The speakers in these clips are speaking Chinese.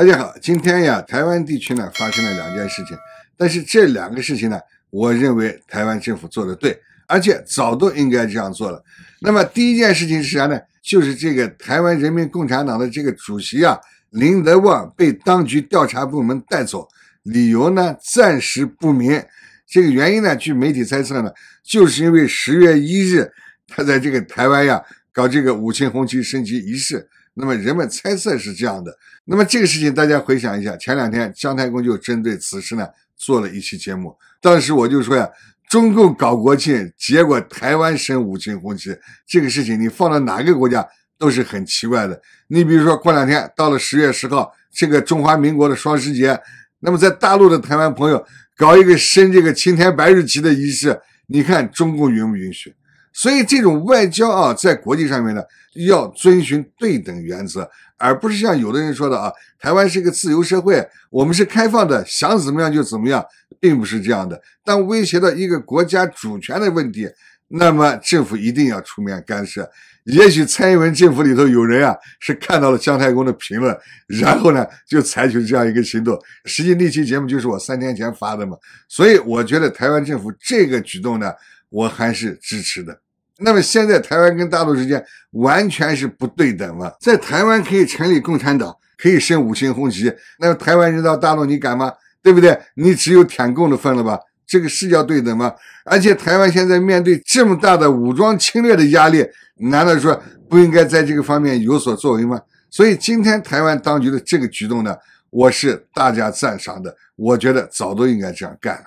大家好，今天呀，台湾地区呢发生了两件事情，但是这两个事情呢，我认为台湾政府做的对，而且早都应该这样做了。那么第一件事情是啥呢？就是这个台湾人民共产党的这个主席啊，林德旺被当局调查部门带走，理由呢暂时不明。这个原因呢，据媒体猜测呢，就是因为十月一日他在这个台湾呀搞这个五星红旗升旗仪式。那么人们猜测是这样的。那么这个事情大家回想一下，前两天姜太公就针对此事呢做了一期节目。当时我就说呀，中共搞国庆，结果台湾升五星红旗，这个事情你放到哪个国家都是很奇怪的。你比如说过两天到了十月十号，这个中华民国的双十节，那么在大陆的台湾朋友搞一个升这个青天白日旗的仪式，你看中共允不允许？所以这种外交啊，在国际上面呢，要遵循对等原则，而不是像有的人说的啊，台湾是个自由社会，我们是开放的，想怎么样就怎么样，并不是这样的。当威胁到一个国家主权的问题，那么政府一定要出面干涉。也许蔡英文政府里头有人啊，是看到了姜太公的评论，然后呢，就采取这样一个行动。实际那期节目就是我三天前发的嘛，所以我觉得台湾政府这个举动呢。我还是支持的。那么现在台湾跟大陆之间完全是不对等了，在台湾可以成立共产党，可以升五星红旗，那台湾人到大陆你敢吗？对不对？你只有舔共的份了吧？这个是叫对等吗？而且台湾现在面对这么大的武装侵略的压力，难道说不应该在这个方面有所作为吗？所以今天台湾当局的这个举动呢，我是大加赞赏的。我觉得早都应该这样干了。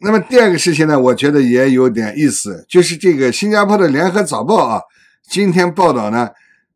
那么第二个事情呢，我觉得也有点意思，就是这个新加坡的联合早报啊，今天报道呢，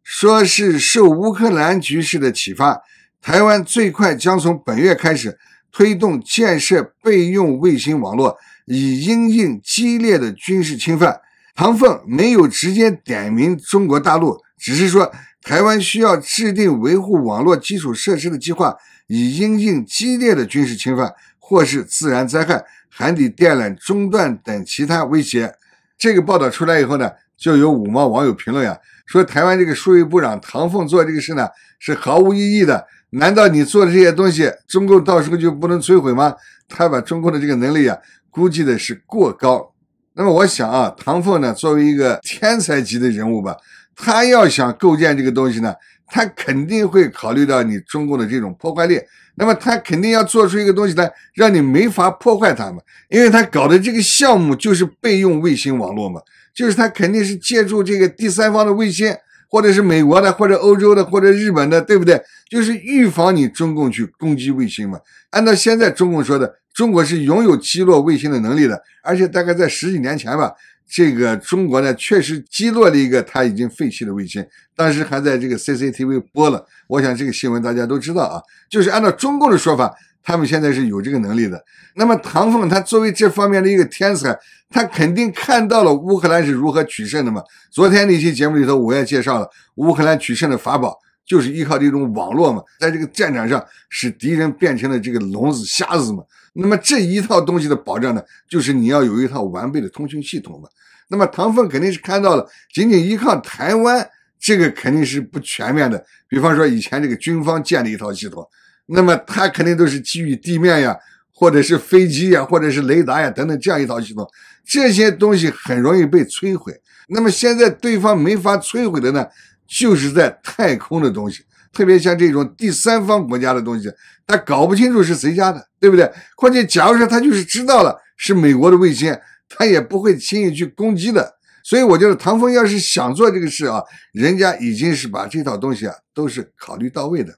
说是受乌克兰局势的启发，台湾最快将从本月开始推动建设备用卫星网络，以应应激烈的军事侵犯。唐凤没有直接点名中国大陆，只是说台湾需要制定维护网络基础设施的计划，以应应激烈的军事侵犯。或是自然灾害、海底电缆中断等其他威胁。这个报道出来以后呢，就有五毛网友评论呀，说台湾这个数位部长唐凤做这个事呢是毫无意义的。难道你做的这些东西，中共到时候就不能摧毁吗？他把中共的这个能力啊估计的是过高。那么我想啊，唐凤呢作为一个天才级的人物吧，他要想构建这个东西呢。他肯定会考虑到你中共的这种破坏力，那么他肯定要做出一个东西来，让你没法破坏它嘛，因为他搞的这个项目就是备用卫星网络嘛，就是他肯定是借助这个第三方的卫星，或者是美国的，或者欧洲的，或者日本的，对不对？就是预防你中共去攻击卫星嘛。按照现在中共说的，中国是拥有击落卫星的能力的，而且大概在十几年前吧。这个中国呢，确实击落了一个他已经废弃的卫星，当时还在这个 CCTV 播了。我想这个新闻大家都知道啊，就是按照中共的说法，他们现在是有这个能力的。那么唐凤他作为这方面的一个天才，他肯定看到了乌克兰是如何取胜的嘛？昨天那期节目里头，我也介绍了乌克兰取胜的法宝，就是依靠这种网络嘛，在这个战场上使敌人变成了这个聋子、瞎子嘛。那么这一套东西的保障呢，就是你要有一套完备的通讯系统嘛。那么唐凤肯定是看到了，仅仅依靠台湾这个肯定是不全面的。比方说以前这个军方建立一套系统，那么它肯定都是基于地面呀，或者是飞机呀，或者是雷达呀等等这样一套系统，这些东西很容易被摧毁。那么现在对方没法摧毁的呢，就是在太空的东西。特别像这种第三方国家的东西，他搞不清楚是谁家的，对不对？况且，假如说他就是知道了是美国的卫星，他也不会轻易去攻击的。所以，我觉得唐峰要是想做这个事啊，人家已经是把这套东西啊都是考虑到位的。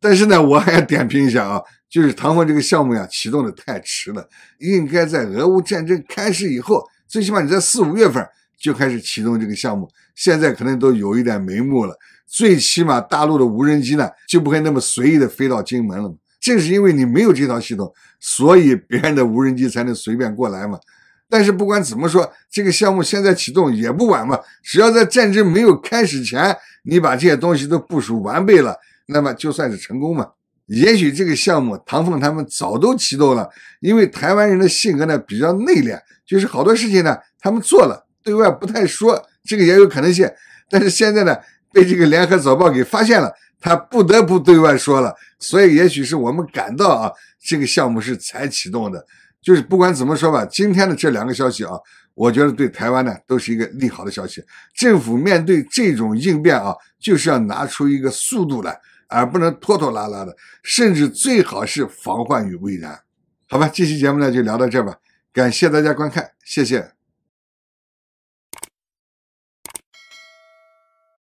但是呢，我还要点评一下啊，就是唐峰这个项目呀启动的太迟了，应该在俄乌战争开始以后，最起码你在四五月份就开始启动这个项目，现在可能都有一点眉目了。最起码大陆的无人机呢，就不会那么随意的飞到金门了。正是因为你没有这套系统，所以别人的无人机才能随便过来嘛。但是不管怎么说，这个项目现在启动也不晚嘛。只要在战争没有开始前，你把这些东西都部署完备了，那么就算是成功嘛。也许这个项目唐凤他们早都启动了，因为台湾人的性格呢比较内敛，就是好多事情呢他们做了对外不太说，这个也有可能性。但是现在呢？被这个联合早报给发现了，他不得不对外说了，所以也许是我们赶到啊，这个项目是才启动的，就是不管怎么说吧，今天的这两个消息啊，我觉得对台湾呢都是一个利好的消息。政府面对这种应变啊，就是要拿出一个速度来，而不能拖拖拉拉的，甚至最好是防患于未然。好吧，这期节目呢就聊到这吧，感谢大家观看，谢谢。